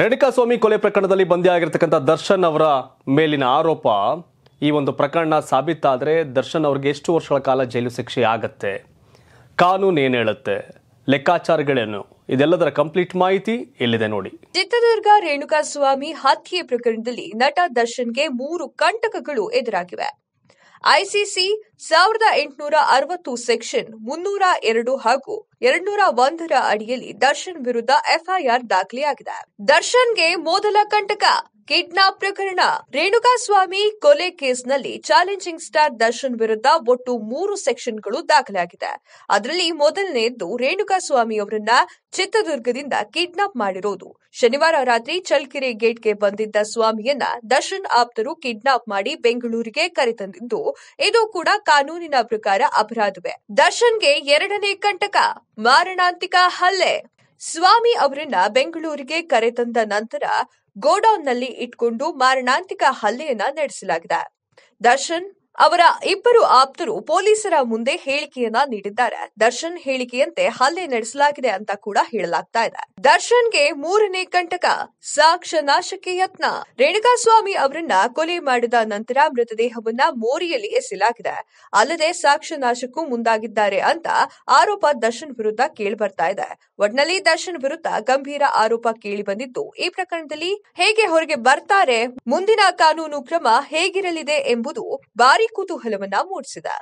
ರೇಣುಕಾ ಸ್ವಾಮಿ ಕೊಲೆ ಪ್ರಕರಣದಲ್ಲಿ ಬಂಧಿಯಾಗಿರ್ತಕ್ಕಂಥ ದರ್ಶನ್ ಅವರ ಮೇಲಿನ ಆರೋಪ ಈ ಒಂದು ಪ್ರಕರಣ ಸಾಬೀತಾದರೆ ದರ್ಶನ್ ಅವರಿಗೆ ಎಷ್ಟು ವರ್ಷಗಳ ಕಾಲ ಜೈಲು ಶಿಕ್ಷೆ ಆಗತ್ತೆ ಕಾನೂನು ಏನು ಹೇಳುತ್ತೆ ಲೆಕ್ಕಾಚಾರಗಳೇನು ಇದೆಲ್ಲದರ ಕಂಪ್ಲೀಟ್ ಮಾಹಿತಿ ಇಲ್ಲಿದೆ ನೋಡಿ ಚಿತ್ರದುರ್ಗ ರೇಣುಕಾ ಸ್ವಾಮಿ ಹತ್ಯೆ ಪ್ರಕರಣದಲ್ಲಿ ನಟ ದರ್ಶನ್ಗೆ ಮೂರು ಕಂಟಕಗಳು ಎದುರಾಗಿವೆ ಐಸಿಸಿ ಸಾವಿರದ ಎಂಟುನೂರ ಅರವತ್ತು ಸೆಕ್ಷನ್ ಮುನ್ನೂರ ಎರಡು ಹಾಗೂ ಎರಡ್ನೂರ ಒಂದರ ಅಡಿಯಲ್ಲಿ ದರ್ಶನ್ ವಿರುದ್ಧ ಎಫ್ಐಆರ್ ದಾಖಲೆಯಾಗಿದೆ ದರ್ಶನ್ಗೆ ಮೊದಲ ಕಂಟಕ ಕಿಡ್ನಾಪ್ ಪ್ರಕರಣ ರೇಣುಕಾ ಸ್ವಾಮಿ ಕೊಲೆ ಕೇಸ್ನಲ್ಲಿ ಚಾಲೆಂಜಿಂಗ್ ಸ್ಟಾರ್ ದರ್ಶನ್ ವಿರುದ್ಧ ಒಟ್ಟು ಮೂರು ಸೆಕ್ಷನ್ಗಳು ದಾಖಲಾಗಿದೆ ಅದರಲ್ಲಿ ಮೊದಲನೆಯದ್ದು ರೇಣುಕಾ ಸ್ವಾಮಿ ಅವರನ್ನ ಚಿತ್ರದುರ್ಗದಿಂದ ಕಿಡ್ನಾಪ್ ಮಾಡಿರೋದು ಶನಿವಾರ ರಾತ್ರಿ ಚಳ್ಕೆರೆ ಗೇಟ್ಗೆ ಬಂದಿದ್ದ ಸ್ವಾಮಿಯನ್ನ ದರ್ಶನ್ ಆಪ್ತರು ಕಿಡ್ನಾಪ್ ಮಾಡಿ ಬೆಂಗಳೂರಿಗೆ ಕರೆತಂದಿದ್ದು ಇದು ಕೂಡ ಕಾನೂನಿನ ಪ್ರಕಾರ ಅಪರಾಧವೇ ದರ್ಶನ್ಗೆ ಎರಡನೇ ಕಂಟಕ ಮಾರಣಾಂತಿಕ ಹಲ್ಲೆ ಸ್ವಾಮಿ ಅವರನ್ನ ಬೆಂಗಳೂರಿಗೆ ಕರೆತಂದ ನಂತರ ಗೋಡೌನ್ನಲ್ಲಿ ಇಟ್ಕೊಂಡು ಮಾರಣಾಂತಿಕ ಹಲ್ಲೆಯನ್ನ ನಡೆಸಲಾಗಿದೆ ದರ್ಶನ್ ಅವರ ಇಬ್ಬರು ಆಪ್ತರು ಪೊಲೀಸರ ಮುಂದೆ ಹೇಳಿಕೆಯನ್ನ ನೀಡಿದ್ದಾರೆ ದರ್ಶನ್ ಹೇಳಿಕೆಯಂತೆ ಹಲ್ಲೆ ನಡೆಸಲಾಗಿದೆ ಅಂತ ಕೂಡ ಹೇಳಲಾಗ್ತಾ ಇದೆ ದರ್ಶನ್ಗೆ ಮೂರನೇ ಕಂಟಕ ಸಾಕ್ಷ್ಯ ನಾಶಕ್ಕೆ ಯತ್ನ ರೇಣುಕಾಸ್ವಾಮಿ ಅವರನ್ನ ಕೊಲೆ ಮಾಡಿದ ನಂತರ ಮೃತದೇಹವನ್ನ ಮೋರಿಯಲ್ಲಿ ಎಸೆಯಲಾಗಿದೆ ಅಲ್ಲದೆ ಸಾಕ್ಷ್ಯ ನಾಶಕ್ಕೂ ಮುಂದಾಗಿದ್ದಾರೆ ಅಂತ ಆರೋಪ ದರ್ಶನ್ ವಿರುದ್ಧ ಕೇಳಿ ಬರ್ತಾ ಇದೆ ಒಟ್ನಲ್ಲಿ ದರ್ಶನ್ ವಿರುದ್ಧ ಗಂಭೀರ ಆರೋಪ ಕೇಳಿ ಬಂದಿದ್ದು ಈ ಪ್ರಕರಣದಲ್ಲಿ ಹೇಗೆ ಹೊರಗೆ ಬರ್ತಾರೆ ಮುಂದಿನ ಕಾನೂನು ಕ್ರಮ ಹೇಗಿರಲಿದೆ ಎಂಬುದು ಭಾರಿ ಕುತೂಹಲವನ್ನ ಮೂಡಿಸಿದೆ